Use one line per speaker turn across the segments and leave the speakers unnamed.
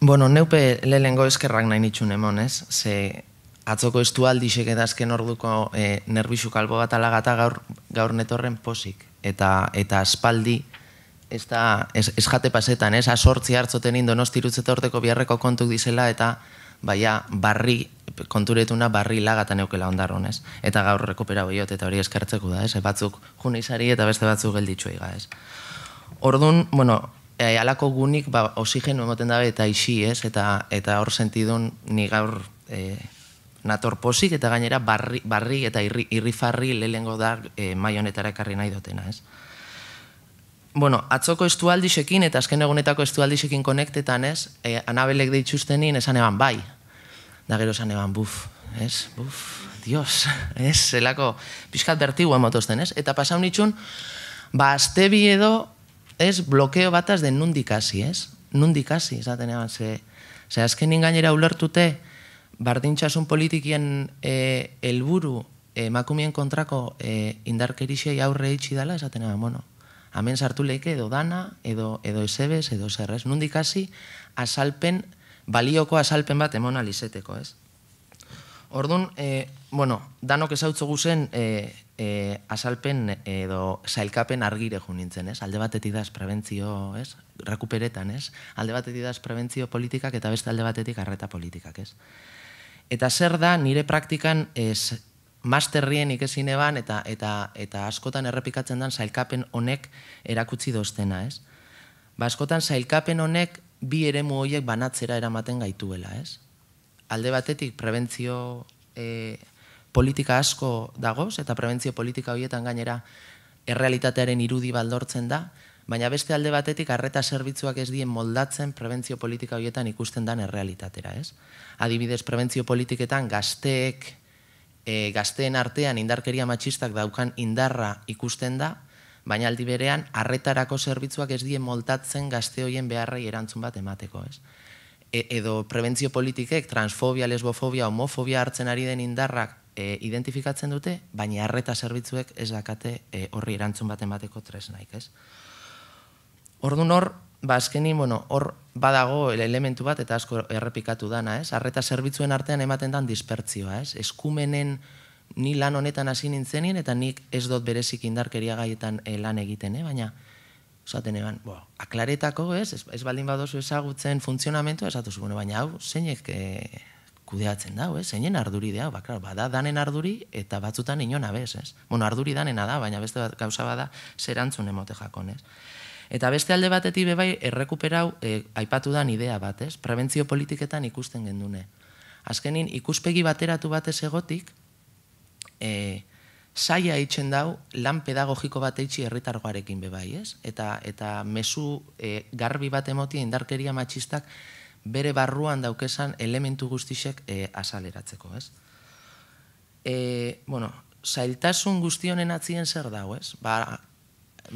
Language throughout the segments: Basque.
Bueno, neupe lehenengo eskerrak nahi nitxun emon, ez? Ze atzoko estu aldi orduko e, nervixuk albo bat alagata gaur, gaur netorren posik. Eta, eta aspaldi, ez, da, jate pasetan, ez? Azortzi hartzoten indo, nosti biharreko kontuk dizela, eta baia barri, konturetuna barri lagata neukela ondarron, Eta gaur rekupera eta hori eskertzeko da, ez? batzuk junizari eta beste batzuk gelditxu ega, ez? Orduan, bueno, e, eh, alako gunik ba, osigeno ematen dabe eta isi, ez? Eta, eta hor sentidun ni gaur e, nator posik eta gainera barri, barri eta irri, irri farri lehengo da e, eh, mai honetara ekarri nahi dutena, ez? Bueno, atzoko estualdisekin eta azken egunetako estualdisekin konektetan, ez? E, anabelek deitzustenin esan eban bai. Da gero esan eban buf, ez? Buf, dios, ez? Elako, pixkat bertigua motozten, ez? Eta pasau ba, astebi edo ez blokeo bataz den nundik hasi, ez? Nundik hasi, ez daten ze, ze azken ingainera ulertute bardintxasun politikien e, helburu elburu e, makumien kontrako e, indarkerixei aurre itxi dela, ez da bueno, hamen sartu lehike edo dana, edo, edo esebez, edo zerrez, nundik hasi, asalpen, balioko azalpen bat emona lizeteko, ez? Orduan, e, bueno, danok ezautzugu zen e, eh, e, eh, asalpen edo zailkapen argire jo nintzen, ez? Alde batetik da prebentzio, ez? Rekuperetan, ez? Alde batetik da prebentzio politikak eta beste alde batetik arreta politikak, ez? Eta zer da nire praktikan ez masterrien ikesin eta, eta, eta askotan errepikatzen den zailkapen honek erakutsi doztena, ez? Ba, askotan zailkapen honek bi eremu horiek banatzera eramaten gaituela, ez? alde batetik prebentzio eh, politika asko dagoz, eta prebentzio politika horietan gainera errealitatearen irudi baldortzen da, baina beste alde batetik arreta zerbitzuak ez dien moldatzen prebentzio politika horietan ikusten dan errealitatera, ez? Adibidez, prebentzio politiketan gazteek, e, gazteen artean indarkeria matxistak daukan indarra ikusten da, baina aldi berean arretarako zerbitzuak ez dien moldatzen gazte hoien beharrei erantzun bat emateko, ez? E-, edo prebentzio politikek transfobia, lesbofobia, homofobia hartzen ari den indarrak e, identifikatzen dute, baina arreta zerbitzuek ez dakate e, horri erantzun baten bateko tresnaik, ez? Ordun hor, ba bueno, hor badago elementu bat eta asko errepikatu dana, ez? Arreta zerbitzuen artean ematen dan dispertzioa, ez? Eskumenen ni lan honetan hasi nintzenien eta nik ez dot berezik indarkeria gaietan lan egiten, eh? baina Osaten bo, aklaretako, ez, ez baldin badozu ezagutzen funtzionamentu, esatu zuen, baina hau, zeinek e, kudeatzen dago, ez, zeinen arduri dago, ba, klar, bada danen arduri eta batzutan inona bez, ez. Bueno, arduri danena da, baina beste bat gauza bada zerantzun emote jakon, Eta beste alde batetik bebai, errekuperau, e, aipatu dan idea bat, ez, prebentzio politiketan ikusten gendune. Azkenin, ikuspegi bateratu batez egotik, eh, saia itzen dau lan pedagogiko bat eitsi herritargoarekin bebai, ez? Eta eta mezu eh, garbi bat emoti indarkeria matxistak bere barruan daukesan elementu guztiak e, eh, azaleratzeko, ez? E, bueno, zailtasun guztionen atzien zer dau, ez? Ba,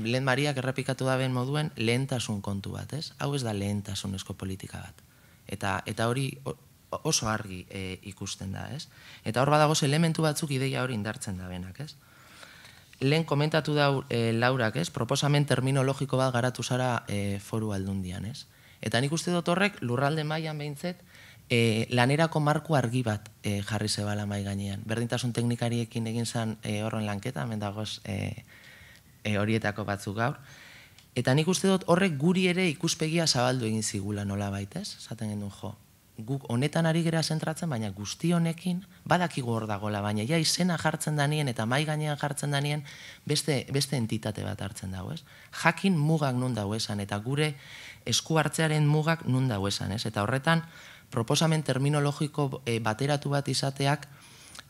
lehen Mariak errepikatu da ben moduen lehentasun kontu bat, ez? Hau ez da lehentasunezko politika bat. Eta, eta hori oso argi eh, ikusten da, ez? Eta hor badagoz elementu batzuk ideia hori indartzen da benak, ez? Lehen komentatu da e, eh, laurak, ez? Proposamen terminologiko bat garatu zara e, foru aldundian, ez? Eta nik uste dut horrek lurralde mailan behintzet e, lanerako marku argi bat e, jarri zebala mai gainean. Berdintasun teknikariekin egin zan e, horren lanketa, hemen dagoz e, horietako batzuk gaur. Eta nik uste dut horrek guri ere ikuspegia zabaldu egin zigula nola baitez, zaten gendun jo guk honetan ari gera zentratzen, baina guzti honekin badakigu hor dagola, baina ja izena jartzen danien eta mai gainean jartzen danien beste, beste entitate bat hartzen dago, ez? Jakin mugak nun dago esan eta gure esku hartzearen mugak nun dago esan, ez? Eta horretan proposamen terminologiko eh, bateratu bat izateak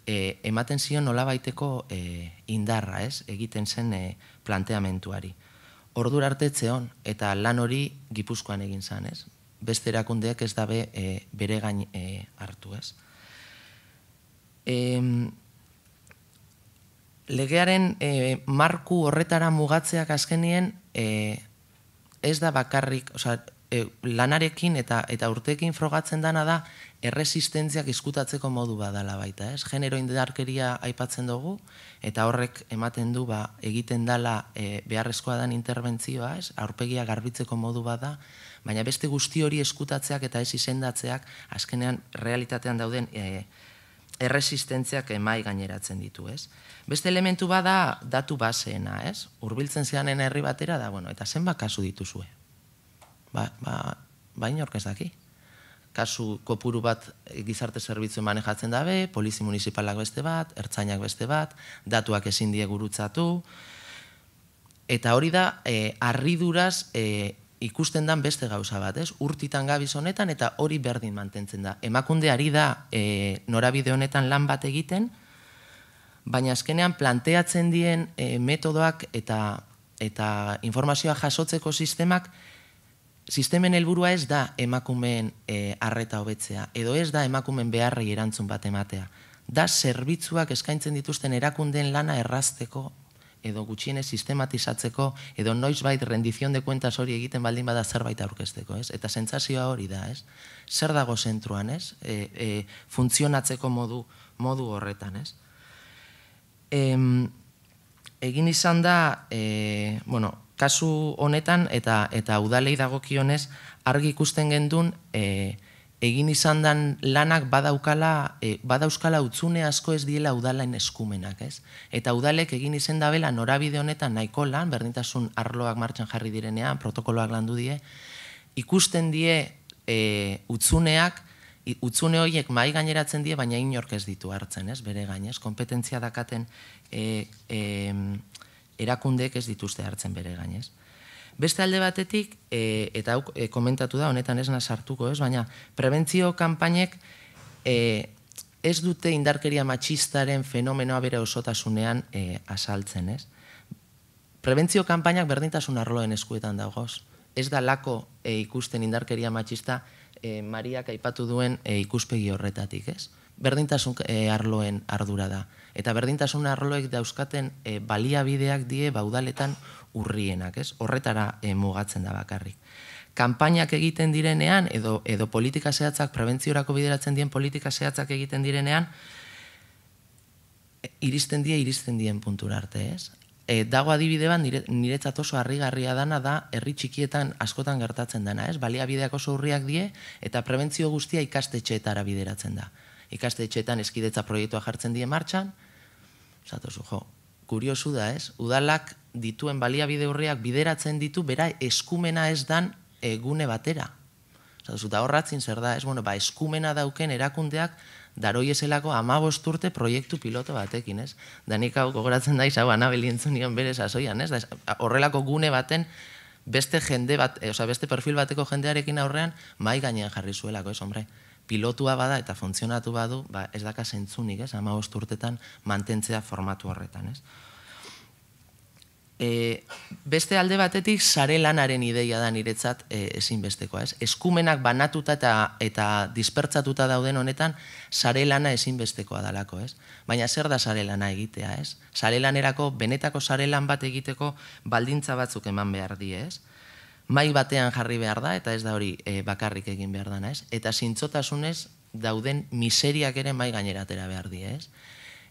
eh, ematen zion nola baiteko eh, indarra, ez? Egiten zen planteamentuari. Ordura arte etzeon eta lan hori Gipuzkoan egin zan, ez? beste erakundeak ez da e, eh, bere gain e, hartu ez. E, legearen eh, marku horretara mugatzeak azkenien e, ez da bakarrik, oza, E, lanarekin eta eta urtekin frogatzen dana da erresistentziak iskutatzeko modu badala baita, ez? Genero indarkeria aipatzen dugu eta horrek ematen du ba, egiten dala e, beharrezkoa dan interbentzioa, ez? Aurpegia garbitzeko modu bada, baina beste guzti hori eskutatzeak eta ez izendatzeak azkenean realitatean dauden e, erresistentziak emai gaineratzen ditu, ez? Beste elementu bada datu baseena, ez? Hurbiltzen zianen herri batera da, bueno, eta zenba kasu dituzue? ba, ba, ba inork ez daki. Kasu kopuru bat gizarte zerbitzuen manejatzen dabe, polizi municipalak beste bat, ertzainak beste bat, datuak ezin die gurutzatu. Eta hori da, e, arriduras e, ikusten dan beste gauza bat, ez? Urtitan gabiz honetan eta hori berdin mantentzen da. Emakunde ari da, e, norabide honetan lan bat egiten, baina azkenean planteatzen dien e, metodoak eta eta informazioa jasotzeko sistemak sistemen helburua ez da emakumeen e, arreta hobetzea, edo ez da emakumeen beharrei erantzun bat ematea. Da zerbitzuak eskaintzen dituzten erakundeen lana errazteko, edo gutxienez sistematizatzeko, edo noizbait rendizion de kuentas hori egiten baldin bada zerbait aurkezteko, ez? Eta sentsazioa hori da, ez? Zer dago zentruan, ez? E, e, funtzionatzeko modu, modu horretan, ez? Em, egin izan da, e, bueno, kasu honetan eta eta udalei dagokionez argi ikusten gendun e, egin izan dan lanak badaukala e, badauskala utzune asko ez diela udalain eskumenak, ez? Eta udalek egin izen dabela norabide honetan nahiko lan berdintasun arloak martxan jarri direnean, protokoloak landu die ikusten die e, utzuneak utzune horiek mai gaineratzen die baina inork ez ditu hartzen, ez? Bere gainez kompetentzia dakaten e, e, erakundeek ez dituzte hartzen bere gainez. Beste alde batetik, e, eta hau eh, komentatu da, honetan ez nazartuko, ez? Baina, prebentzio kampainek e, eh, ez dute indarkeria matxistaren fenomenoa bere osotasunean e, asaltzen, ez? Prebentzio kanpainak berdintasun arloen eskuetan dagoz. Ez da lako ikusten indarkeria matxista, e, Mariak aipatu duen eh, ikuspegi horretatik, ez? Berdintasun eh, arloen ardura da. Eta berdintasun arloek dauzkaten e, baliabideak die baudaletan urrienak, ez? Horretara mugatzen da bakarrik. Kanpainak egiten direnean edo edo politika zehatzak prebentziorako bideratzen dien politika zehatzak egiten direnean iristen die iristen dien puntura arte, ez? E, dago adibide bat nire, niretzat oso harrigarria dana da herri txikietan askotan gertatzen dena, ez? Baliabideak oso urriak die eta prebentzio guztia ikastetxeetara bideratzen da. Ikastetxeetan eskidetza proiektua jartzen die martxan. Zatozu, jo, kuriosu da, ez? Udalak dituen baliabide urriak bideratzen ditu bera eskumena ez dan egune eh, batera. Zatuz, da horratzin zer da, ez, bueno, ba, eskumena dauken erakundeak daroi eselako amabost urte proiektu piloto batekin, ez? Danik hau gogoratzen da izago anabeli nion bere sasoian, ez? horrelako gune baten beste jende bat, e, eh, oza, beste perfil bateko jendearekin aurrean mai gainean jarri zuelako, ez, hombre? Pilotua bada eta funtzionatu badu, ba, ez daka zentzunik, ez? Amabost urtetan mantentzea formatu horretan, ez? e, beste alde batetik sare lanaren ideia da niretzat e, ezinbestekoa, ez? Eskumenak banatuta eta eta dispertsatuta dauden honetan sare lana ezinbestekoa dalako, ez? Baina zer da sare lana egitea, ez? Sare benetako sare lan bat egiteko baldintza batzuk eman behar die, ez? Mai batean jarri behar da eta ez da hori e, bakarrik egin behar da, ez? Eta zintzotasunez dauden miseriak ere mai gaineratera behar die, ez?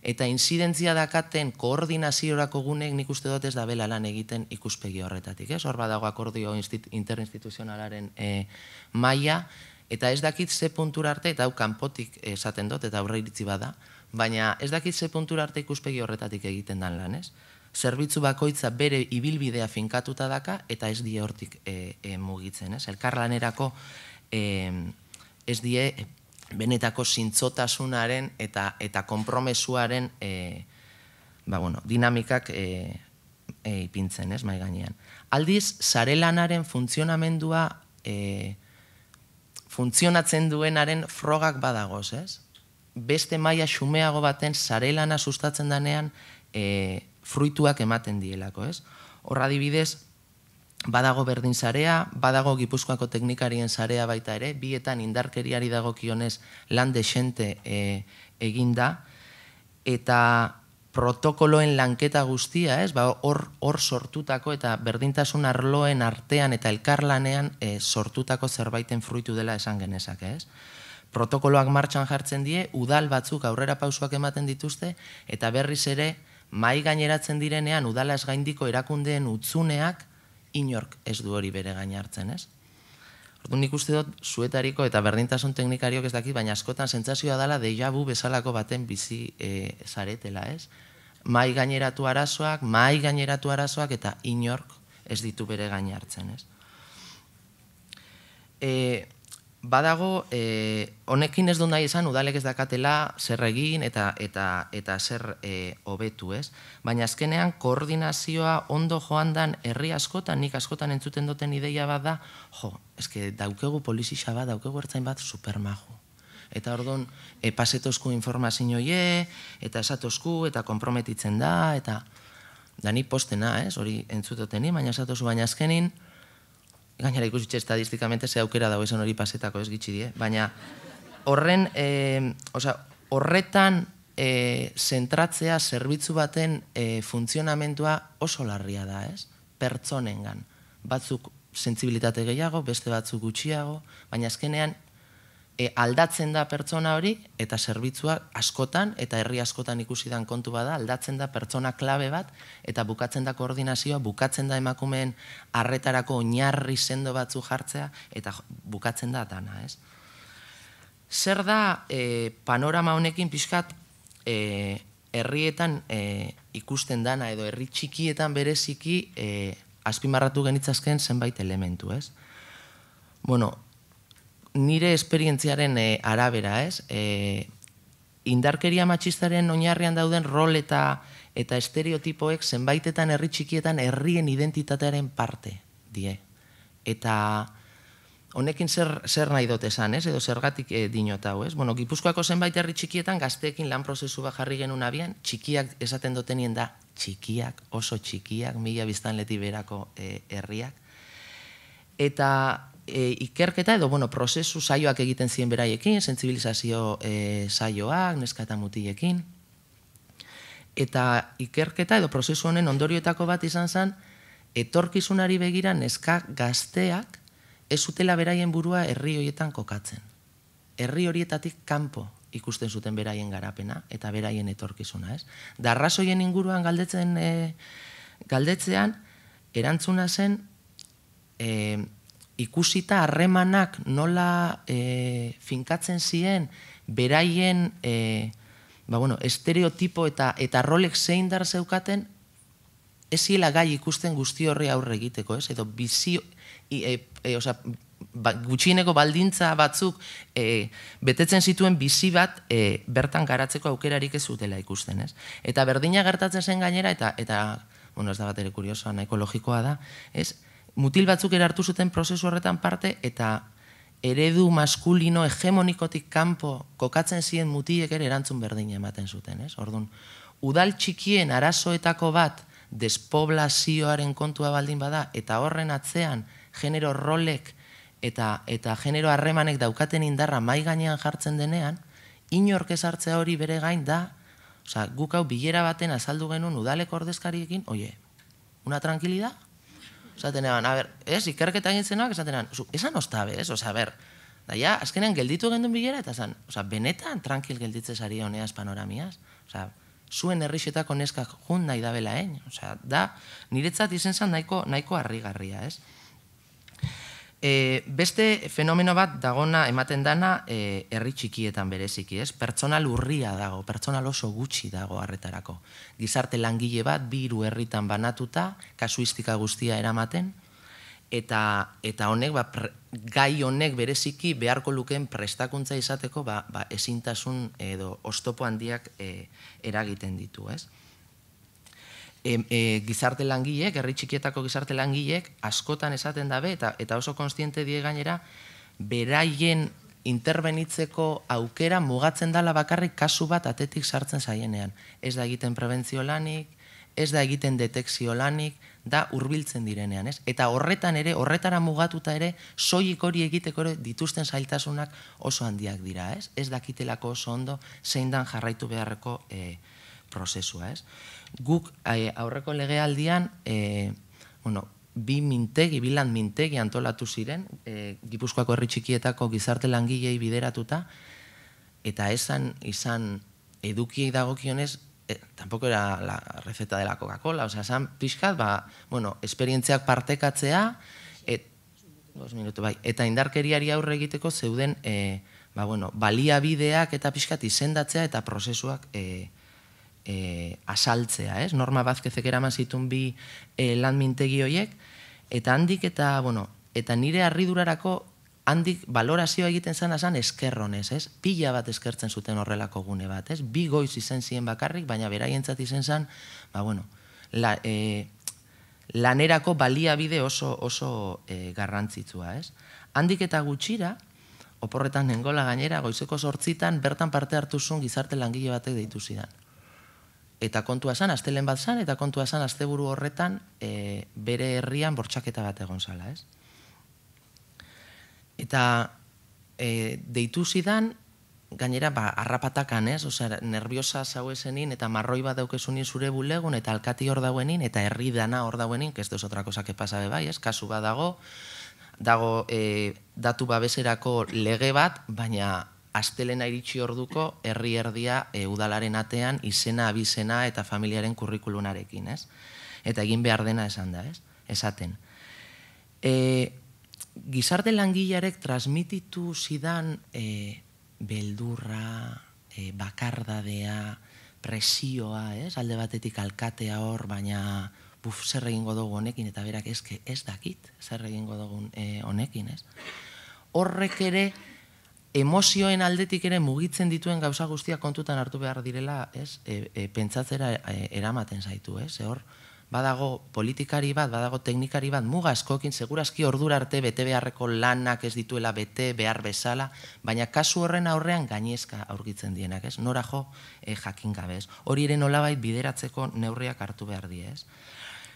eta inzidentzia dakaten koordinaziorako guneek nik uste dut ez da bela lan egiten ikuspegi horretatik. Ez hor badago akordio interinstituzionalaren eh, maila, eta ez dakit ze puntura arte, eta hau kanpotik esaten dut, eta aurre iritzi bada, baina ez dakit ze puntura arte ikuspegi horretatik egiten dan lan, ez? Zerbitzu bakoitza bere ibilbidea finkatuta daka, eta ez die hortik eh, eh, mugitzen, ez? Elkarlanerako ez die benetako zintzotasunaren eta eta konpromesuaren e, ba, bueno, dinamikak e, e, ipintzen, ez, mai gainean. Aldiz, sarelanaren funtzionamendua e, funtzionatzen duenaren frogak badagoz, ez? Beste maila xumeago baten sarelana sustatzen danean e, fruituak ematen dielako, ez? Horra dibidez, badago berdin sarea, badago gipuzkoako teknikarien sarea baita ere, bietan indarkeriari dago kionez lan desente e, eh, eginda, eta protokoloen lanketa guztia, ez, ba, hor, hor sortutako eta berdintasun arloen artean eta elkarlanean e, sortutako zerbaiten fruitu dela esan genezak, ez. Protokoloak martxan jartzen die, udal batzuk aurrera pausuak ematen dituzte, eta berriz ere, mai gaineratzen direnean udala gaindiko erakundeen utzuneak inork ez du hori bere gain hartzen, ez? Orduan nik uste dut, zuetariko eta berdintasun teknikariok ez dakit, baina askotan sentsazioa dela deia bu bezalako baten bizi eh, zaretela, ez? Mai gaineratu arazoak, mai gaineratu arazoak eta inork ez ditu bere gain hartzen, ez? E, badago e, honekin ez du nahi esan udalek ez dakatela zer egin eta eta eta zer eh, hobetu, ez? Baina azkenean koordinazioa ondo joan dan herri askotan nik askotan entzuten duten ideia bat da, jo, eske daukegu polizia bat, daukegu ertzain bat supermago. Eta orduan epasetozku eh, informazio hie eta esatozku eta konprometitzen da eta da ni postena, ez? Hori entzutoteni, baina esatozu baina azkenin, gainera ikusitxe estadistikamente ze aukera dago izan hori pasetako ez gitsi die, baina horren, e, oza, horretan e, zentratzea zerbitzu baten e, eh, funtzionamentua oso larria da, ez? Pertsonengan. Batzuk sensibilitate gehiago, beste batzuk gutxiago, baina azkenean e, aldatzen da pertsona hori eta zerbitzua askotan eta herri askotan ikusi dan kontu bada aldatzen da pertsona klabe bat eta bukatzen da koordinazioa bukatzen da emakumeen harretarako oinarri sendo batzu jartzea eta bukatzen da dana, ez? Zer da e, panorama honekin pixkat e, herrietan e, ikusten dana edo herri txikietan bereziki e, azpimarratu genitzazken zenbait elementu, ez? Bueno, nire esperientziaren eh, arabera, ez? E, indarkeria matxistaren oinarrian dauden rol eta eta estereotipoek zenbaitetan herri txikietan herrien identitatearen parte die. Eta honekin zer, zer nahi dut esan, Edo zergatik e, dinot hau, ez? Bueno, Gipuzkoako zenbait herri txikietan gazteekin lan prozesu bat jarri genuen abian, txikiak esaten dutenien da, txikiak, oso txikiak, mila biztan berako e, herriak. Eta e, ikerketa edo bueno, prozesu saioak egiten ziren beraiekin, sentsibilizazio e, saioak, neska eta mutilekin. Eta ikerketa edo prozesu honen ondorioetako bat izan zen, etorkizunari begira neska gazteak ez zutela beraien burua herri horietan kokatzen. Herri horietatik kanpo ikusten zuten beraien garapena eta beraien etorkizuna. ez. Darrazoien inguruan galdetzen e, galdetzean, erantzuna zen, eh ikusita harremanak nola e, finkatzen ziren beraien e, ba, bueno, estereotipo eta eta rolek zein dar zeukaten ez ziela gai ikusten guzti horri aurre egiteko, ez? Edo bizi, e, e, ba, baldintza batzuk e, betetzen zituen bizi bat e, bertan garatzeko aukerarik ez zutela ikusten, ez? Eta berdina gertatzen zen gainera eta eta bueno, ez da bat ere kuriosoan ekologikoa da, ez? mutil batzuk ere hartu zuten prozesu horretan parte eta eredu maskulino hegemonikotik kanpo kokatzen ziren mutilek erantzun berdin ematen zuten, ez? Ordun, udal txikien arazoetako bat despoblazioaren kontua baldin bada eta horren atzean genero rolek eta eta genero harremanek daukaten indarra mai gainean jartzen denean, inork ez hartzea hori bere gain da, osea, guk hau bilera baten azaldu genuen udalek ordezkariekin, oie, una tranquilidad, esaten a ber, ez, ikerketa egin zenoak, esaten eban, esan oztabe, ez, oza, ber, da, ja, gelditu egin duen bilera, eta zan, oza, benetan tranquil gelditzen zari honeaz panoramiaz, oza, zuen herrixetako neskak jun nahi dabela, eh? da, niretzat izen zan nahiko, nahiko harrigarria, ez? E, beste fenomeno bat dagona ematen dana e, herri txikietan bereziki, ez? Pertsonal urria dago, pertsonal oso gutxi dago harretarako. Gizarte langile bat biru herritan banatuta, kasuistika guztia eramaten eta eta honek ba, gai honek bereziki beharko lukeen prestakuntza izateko ba, ba ezintasun edo ostopo handiak e, eragiten ditu, ez? e, gizarte langileek, herri txikietako gizarte langileek askotan esaten dabe eta eta oso kontziente die gainera beraien interbenitzeko aukera mugatzen dala bakarrik kasu bat atetik sartzen zaienean. Ez da egiten prebentzio lanik, ez da egiten detekzio lanik, da hurbiltzen direnean, ez? Eta horretan ere, horretara mugatuta ere, soilik hori egiteko ere dituzten zailtasunak oso handiak dira, ez? Ez dakitelako oso ondo zein dan jarraitu beharreko eh, prozesua, ez? guk eh, aurreko legealdian eh, bueno, bi mintegi, bilan mintegi antolatu ziren, e, Gipuzkoako herri txikietako gizarte langilei bideratuta, eta esan izan edukiei dagokionez, e, tampoko era la receta de la Coca-Cola, esan pixkat, ba, bueno, esperientziak partekatzea, bai, eta indarkeriari aurre egiteko zeuden, ba, bueno, baliabideak eta pixkat izendatzea eta prozesuak e, eh, asaltzea, ez? Norma Bazkezek eraman zitun bi e, lan mintegi hoiek, eta handik eta, bueno, eta nire arridurarako handik balorazioa egiten zen asan eskerronez, ez? Pila bat eskertzen zuten horrelako gune bat, ez? Bi goiz izen ziren bakarrik, baina beraientzat izen zen, ba, bueno, la, e, lanerako baliabide oso, oso e, garrantzitsua, ez? Handik eta gutxira, oporretan nengola gainera, goizeko sortzitan, bertan parte hartu zuen gizarte langile batek deitu zidan. Eta kontua esan, astelen bat zan, eta kontua azte asteburu horretan e, bere herrian bortxaketa bat egon zala, ez? Eta e, deitu zidan, gainera, ba, arrapatakan, ez? Osea, nerviosa zau eta marroi bat daukesunin zure bulegun, eta alkati hor dauenin, eta herri dana hor dauenin, ez duz otra que pasa bai, ez? Kasu bat dago, dago e, datu babeserako lege bat, baina astelena iritsi orduko herri erdia eh, udalaren atean izena abizena eta familiaren kurrikulunarekin, ez? Eta egin behar dena esan da, ez? Esaten. E, gizarte langilarek transmititu zidan e, beldurra, e, bakardadea, presioa, ez? Alde batetik alkatea hor, baina buf, zer egingo dugu honekin, eta berak ez, ez dakit, zer egingo dugu eh, honekin, ez? Horrek ere, emozioen aldetik ere mugitzen dituen gauza guztia kontutan hartu behar direla, ez? E, e pentsatzera e, eramaten zaitu, ez? E, hor, badago politikari bat, badago teknikari bat, muga askokin, seguraski ordura arte bete beharreko lanak ez dituela bete behar bezala, baina kasu horren aurrean gainezka aurkitzen dienak, ez? Nora jo e, jakin gabe, ez? Hori ere nolabait bideratzeko neurriak hartu behar die, ez?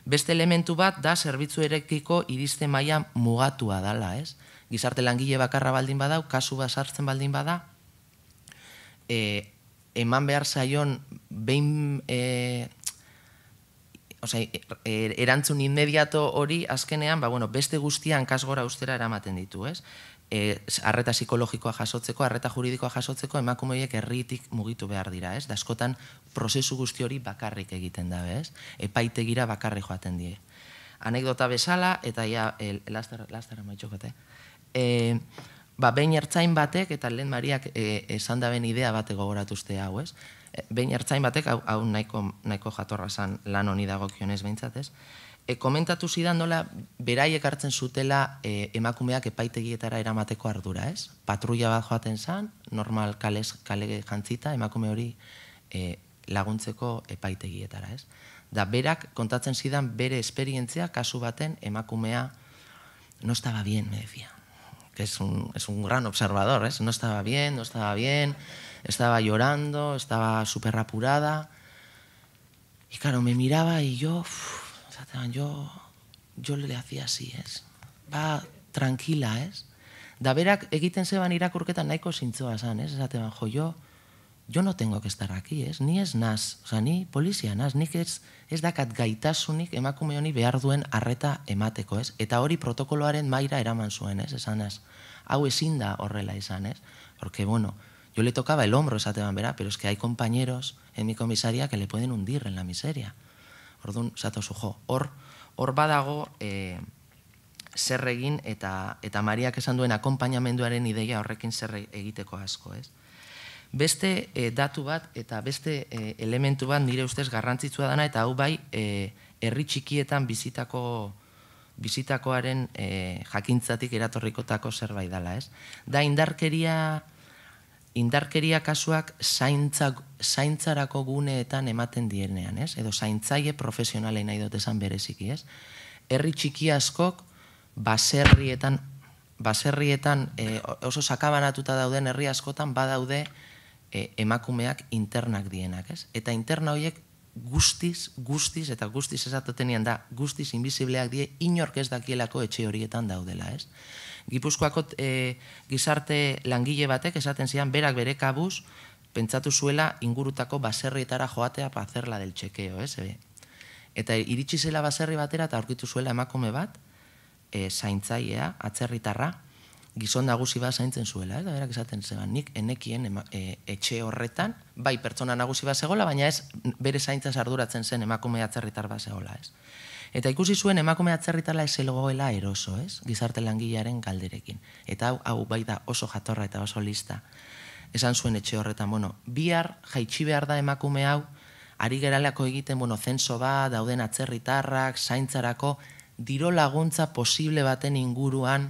Beste elementu bat da zerbitzu erekiko iriste maila mugatua dala, ez? gizarte langile bakarra baldin badau, kasu bat sartzen baldin bada, e, eman behar zaion behin e, Osea, e, e, erantzun inmediato hori azkenean, ba, bueno, beste guztian kasgora ustera eramaten ditu, ez? Eh, arreta psikologikoa jasotzeko, arreta juridikoa jasotzeko, emakume hauek herritik mugitu behar dira, ez? Da askotan prozesu guzti hori bakarrik egiten da, ez? Epaitegira bakarri joaten die. Anekdota bezala, eta ja, el, laster, laster e, ba, behin ertzain batek, eta lehen mariak e, esan da ben idea batek gogoratuzte hau, ez? Eh, behin ertzain batek, hau, hau nahiko, nahiko jatorra zan lan honi dago kionez behintzat, ez? E, komentatu zidan dola beraiek hartzen zutela e, emakumeak epaitegietara eramateko ardura, ez? Patrulla bat joaten zan, normal kales, kale jantzita, emakume hori e, laguntzeko epaitegietara, ez? Da berak kontatzen zidan bere esperientzia kasu baten emakumea no estaba bien, me decía. que es un, gran observador, ¿eh? no estaba bien, no estaba bien, estaba llorando, estaba súper apurada. Y claro, me miraba y yo, yo, yo le hacía así, ¿es? Va tranquila, ¿es? Da berak egiten zeban irakurketan nahiko zintzoa san ¿es? te jo, yo, yo no tengo que estar aquí, ¿es? Ni es nas o sea, ni policía ni que es ez dakat gaitasunik emakume honi behar duen arreta emateko, ez? Eta hori protokoloaren maira eraman zuen, ez? Esan ez, hau ezin da horrela izan, ez? Porque, bueno, yo le tocaba el hombro esatean verá, pero es que hay compañeros en mi comisaría que le pueden hundir en la miseria. Orduan, zato zujo, hor, hor badago Eh, zer eta, eta Mariak esan duen akompainamenduaren ideia horrekin zer egiteko asko, ez? beste eh, datu bat eta beste eh, elementu bat nire ustez garrantzitsua dana eta hau bai eh, herri txikietan bizitako bizitakoaren jakintzatik eratorrikotako zerbait dela, ez? Da indarkeria indarkeria kasuak zaintzarako guneetan ematen dienean, ez? Edo zaintzaile profesionalei nahi dut esan bereziki, ez? Herri txiki askok baserrietan baserrietan oso sakabanatuta dauden herri askotan badaude e, emakumeak internak dienak, ez? Eta interna horiek guztiz, guztiz, eta guztiz atotenean da, guztiz invisibleak die, inork ez dakielako etxe horietan daudela, ez? Gipuzkoako e, gizarte langile batek esaten zian berak bere kabuz pentsatu zuela ingurutako baserrietara joatea pazerla del txekeo, ez? E, eta iritsi zela baserri batera eta aurkitu zuela emakume bat, e, zaintzailea, atzerritarra, gizon nagusi bat zaintzen zuela, eta berak esaten zeban, nik enekien e, etxe horretan, bai pertsona nagusi bat zegoela, baina ez bere zaintza arduratzen zen emakume atzerritar bat zegoela, ez. Eta ikusi zuen emakume atzerritarla ez zelgoela eroso, ez, gizarte langilearen galderekin. Eta hau, hau bai da oso jatorra eta oso lista. Esan zuen etxe horretan, bueno, bihar jaitsi behar da emakume hau, ari geralako egiten, bueno, zenso bat, dauden atzerritarrak, zaintzarako, diro laguntza posible baten inguruan,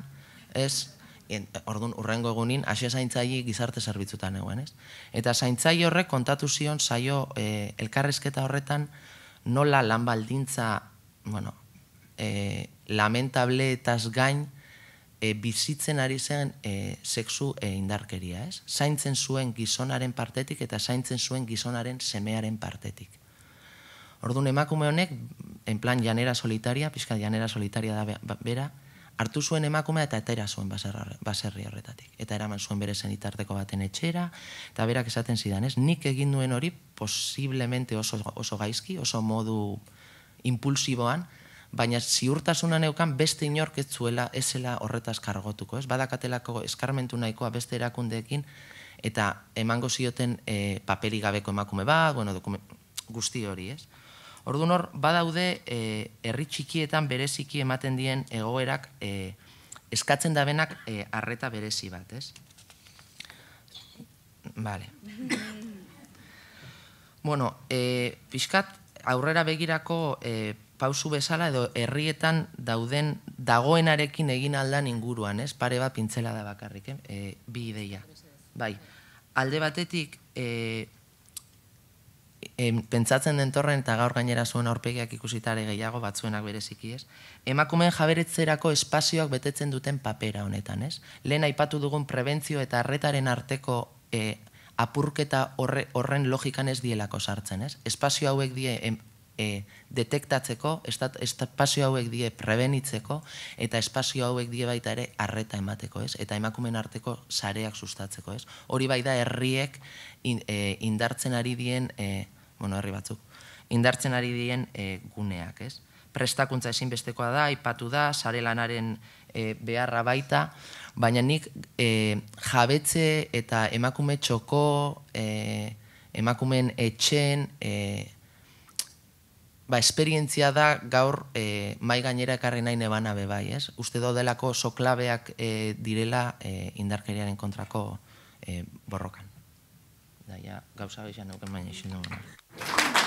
ez, en, orduan urrengo egunin, asia zaintzaile gizarte zerbitzutan egoen, ez? Eta zaintzaile horrek kontatu zion, zailo e, eh, elkarrezketa horretan nola lanbaldintza, bueno, e, eh, lamentable eta gain eh, bizitzen ari zen e, sexu indarkeria, ez? Zaintzen zuen gizonaren partetik eta zaintzen zuen gizonaren semearen partetik. Orduan emakume honek, enplan janera solitaria, pizka janera solitaria da ba, bera, hartu zuen emakumea eta era zuen baserri horretatik. Eta eraman zuen bere zenitarteko baten etxera, eta berak esaten zidan, ez? Nik egin duen hori posiblemente oso, oso gaizki, oso modu impulsiboan, baina ziurtasuna neukan beste inork ez zuela ezela horretaz kargotuko, ez? Badakatelako eskarmentu nahikoa beste erakundeekin, eta emango zioten e, paperi gabeko emakume bat, bueno, dokumen, guzti hori, ez? Ordu nor, badaude e, herri txikietan bereziki ematen dien egoerak e, eskatzen dabenak benak arreta berezi bat, ez? Bale. Bueno, e, pixkat aurrera begirako pausu bezala edo herrietan dauden dagoenarekin egin aldan inguruan, ez? Pare bat pintzela da bakarrik, eh? bi ideia. Bai, alde batetik pentsatzen den torren eta gaur gainera zuen aurpegiak ikusitare gehiago batzuenak bereziki ez. Emakumeen jaberetzerako espazioak betetzen duten papera honetan ez. Lehen aipatu dugun prebentzio eta arretaren arteko e, apurketa horren logikan ez dielako sartzen ez. Espazio hauek die e, detektatzeko, estat, espazio hauek die prebenitzeko, eta espazio hauek die baita ere arreta emateko, ez? eta emakumen arteko sareak sustatzeko. Ez? Hori bai da herriek in, e, indartzen ari dien, e, bueno, herri batzuk, indartzen ari dien e, guneak. Ez? Prestakuntza ezinbestekoa da, ipatu da, sare lanaren e, beharra baita, baina nik e, jabetze eta emakume txoko, e, emakumen etxen, e, ba, esperientzia da gaur e, eh, mai gainera ekarri nahi nebana be bai, ez? Uste do delako so klabeak eh, direla e, indarkeriaren kontrako borrokan. Daia, gauza bezan dauken baina Gauza